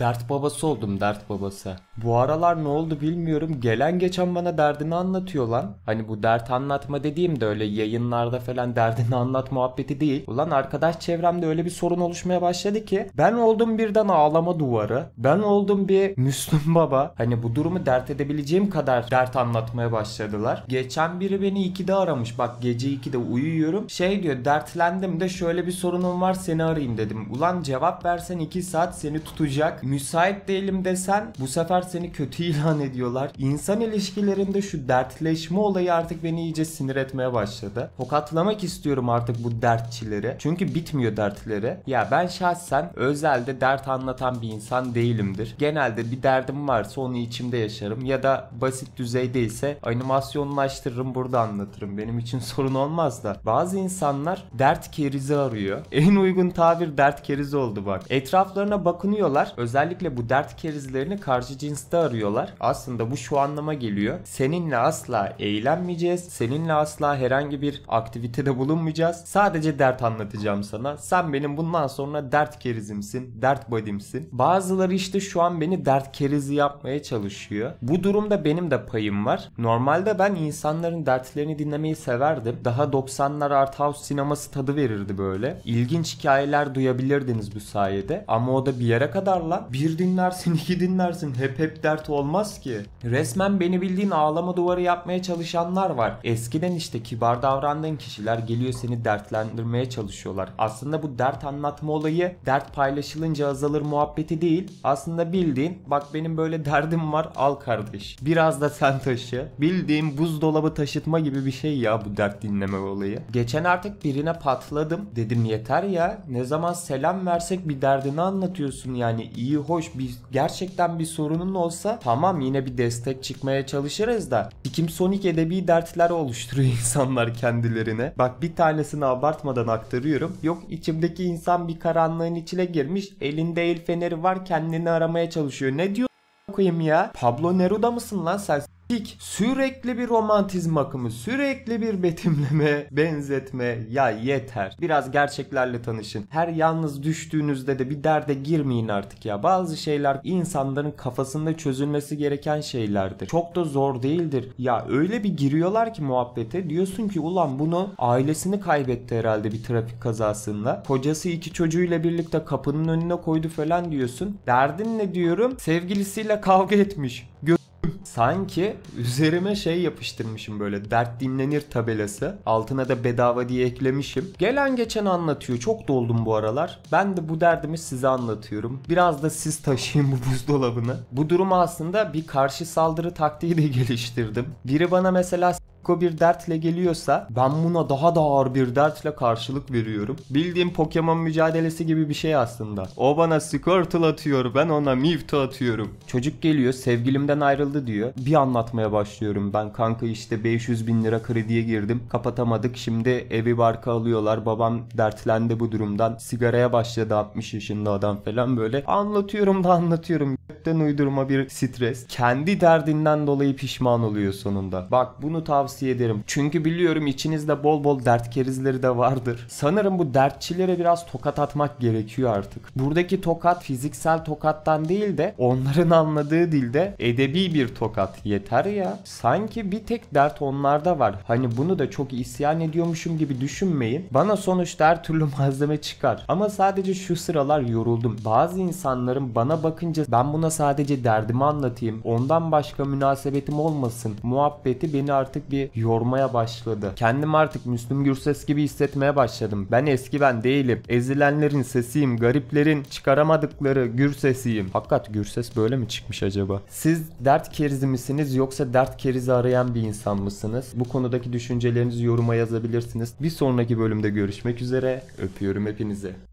Dert babası oldum dert babası. Bu aralar ne oldu bilmiyorum. Gelen geçen bana derdini anlatıyor lan. Hani bu dert anlatma dediğim de öyle yayınlarda falan derdini anlat muhabbeti değil. Ulan arkadaş çevremde öyle bir sorun oluşmaya başladı ki ben oldum birden ağlama duvarı. Ben oldum bir Müslüm baba. Hani bu durumu dert edebileceğim kadar dert anlatmaya başladılar. Geçen biri beni 2'de aramış. Bak gece 2'de uyuyorum. Şey diyor dertlendim de şöyle bir sorunum var seni arayayım dedim. Ulan cevap versen iki saat seni tutacak müsait değilim desen bu sefer seni kötü ilan ediyorlar. İnsan ilişkilerinde şu dertleşme olayı artık beni iyice sinir etmeye başladı. Tokatlamak istiyorum artık bu dertçileri. Çünkü bitmiyor dertleri. Ya ben şahsen özelde dert anlatan bir insan değilimdir. Genelde bir derdim varsa onu içimde yaşarım ya da basit düzeydeyse animasyonlaştırırım burada anlatırım. Benim için sorun olmaz da. Bazı insanlar dert kerizi arıyor. En uygun tabir dert kerizi oldu bak. Etraflarına bakınıyorlar. Özel Özellikle bu dert kerizlerini karşı cinste arıyorlar. Aslında bu şu anlama geliyor. Seninle asla eğlenmeyeceğiz. Seninle asla herhangi bir aktivitede bulunmayacağız. Sadece dert anlatacağım sana. Sen benim bundan sonra dert kerizimsin, dert badimsin. Bazıları işte şu an beni dert kerizi yapmaya çalışıyor. Bu durumda benim de payım var. Normalde ben insanların dertlerini dinlemeyi severdim. Daha 90'lar art house sineması tadı verirdi böyle. İlginç hikayeler duyabilirdiniz bu sayede. Ama o da bir yere kadar lan. Bir dinlersin iki dinlersin hep hep dert olmaz ki. Resmen beni bildiğin ağlama duvarı yapmaya çalışanlar var. Eskiden işte kibar davrandığın kişiler geliyor seni dertlendirmeye çalışıyorlar. Aslında bu dert anlatma olayı dert paylaşılınca azalır muhabbeti değil. Aslında bildiğin bak benim böyle derdim var al kardeş. Biraz da sen taşı. Bildiğin buzdolabı taşıtma gibi bir şey ya bu dert dinleme olayı. Geçen artık birine patladım. Dedim yeter ya ne zaman selam versek bir derdini anlatıyorsun yani iyi hoş bir gerçekten bir sorunun olsa tamam yine bir destek çıkmaya çalışırız da kim sonik edebi dertler oluşturuyor insanlar kendilerine. Bak bir tanesini abartmadan aktarıyorum. Yok içimdeki insan bir karanlığın içine girmiş elinde el feneri var kendini aramaya çalışıyor. Ne diyor koyayım ya? Pablo Neruda mısın lan sen? Pik sürekli bir romantizm akımı, sürekli bir betimleme, benzetme ya yeter. Biraz gerçeklerle tanışın. Her yalnız düştüğünüzde de bir derde girmeyin artık ya. Bazı şeyler insanların kafasında çözülmesi gereken şeylerdir. Çok da zor değildir. Ya öyle bir giriyorlar ki muhabbete diyorsun ki ulan bunu ailesini kaybetti herhalde bir trafik kazasında. Kocası iki çocuğuyla birlikte kapının önüne koydu falan diyorsun. Derdin ne diyorum? Sevgilisiyle kavga etmiş. Gö Sanki üzerime şey yapıştırmışım böyle dert dinlenir tabelası. Altına da bedava diye eklemişim. Gelen geçen anlatıyor. Çok doldum bu aralar. Ben de bu derdimi size anlatıyorum. Biraz da siz taşıyın bu buzdolabını. Bu duruma aslında bir karşı saldırı taktiği de geliştirdim. Biri bana mesela Ko bir dertle geliyorsa ben buna daha da ağır bir dertle karşılık veriyorum. Bildiğim Pokemon mücadelesi gibi bir şey aslında. O bana Squirtle atıyor ben ona Mewtwo atıyorum. Çocuk geliyor sevgilimden ayrıldı diyor. Bir anlatmaya başlıyorum ben kanka işte 500 bin lira krediye girdim kapatamadık şimdi evi barka alıyorlar babam dertlendi bu durumdan sigaraya başladı 60 yaşında adam falan böyle anlatıyorum da anlatıyorum devletten uydurma bir stres. Kendi derdinden dolayı pişman oluyor sonunda. Bak bunu tavsiye ederim. Çünkü biliyorum içinizde bol bol dert kerizleri de vardır. Sanırım bu dertçilere biraz tokat atmak gerekiyor artık. Buradaki tokat fiziksel tokattan değil de onların anladığı dilde edebi bir tokat. Yeter ya. Sanki bir tek dert onlarda var. Hani bunu da çok isyan ediyormuşum gibi düşünmeyin. Bana sonuçta her türlü malzeme çıkar. Ama sadece şu sıralar yoruldum. Bazı insanların bana bakınca ben buna sadece derdimi anlatayım. Ondan başka münasebetim olmasın. Muhabbeti beni artık bir yormaya başladı. Kendim artık Müslüm Gürses gibi hissetmeye başladım. Ben eski ben değilim. Ezilenlerin sesiyim. Gariplerin çıkaramadıkları gür sesiyim. Hakikat gür ses böyle mi çıkmış acaba? Siz dert kerizi misiniz yoksa dert kerizi arayan bir insan mısınız? Bu konudaki düşüncelerinizi yoruma yazabilirsiniz. Bir sonraki bölümde görüşmek üzere. Öpüyorum hepinizi.